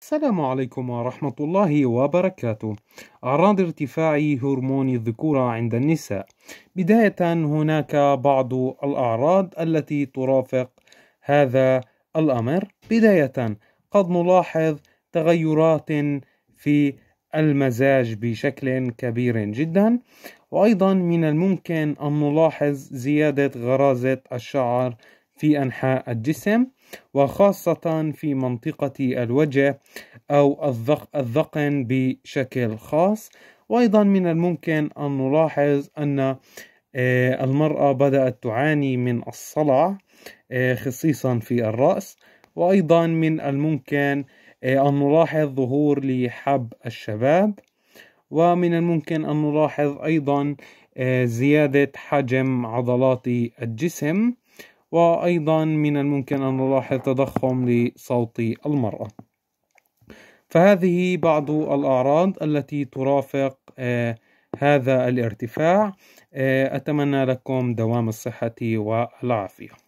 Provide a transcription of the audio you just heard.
السلام عليكم ورحمة الله وبركاته أعراض ارتفاع هرمون الذكورة عند النساء بداية هناك بعض الأعراض التي ترافق هذا الأمر بداية قد نلاحظ تغيرات في المزاج بشكل كبير جدا وأيضا من الممكن أن نلاحظ زيادة غرازة الشعر في أنحاء الجسم وخاصة في منطقة الوجه أو الذقن بشكل خاص وأيضا من الممكن أن نلاحظ أن آه، المرأة بدأت تعاني من الصلع آه، خصيصا في الرأس وأيضا من الممكن آه، أن نلاحظ ظهور لحب الشباب ومن الممكن أن نلاحظ أيضا زيادة حجم عضلات الجسم وأيضا من الممكن أن نلاحظ تضخم لصوت المرأة فهذه بعض الأعراض التي ترافق آه، هذا الارتفاع آه، أتمنى لكم دوام الصحة والعافية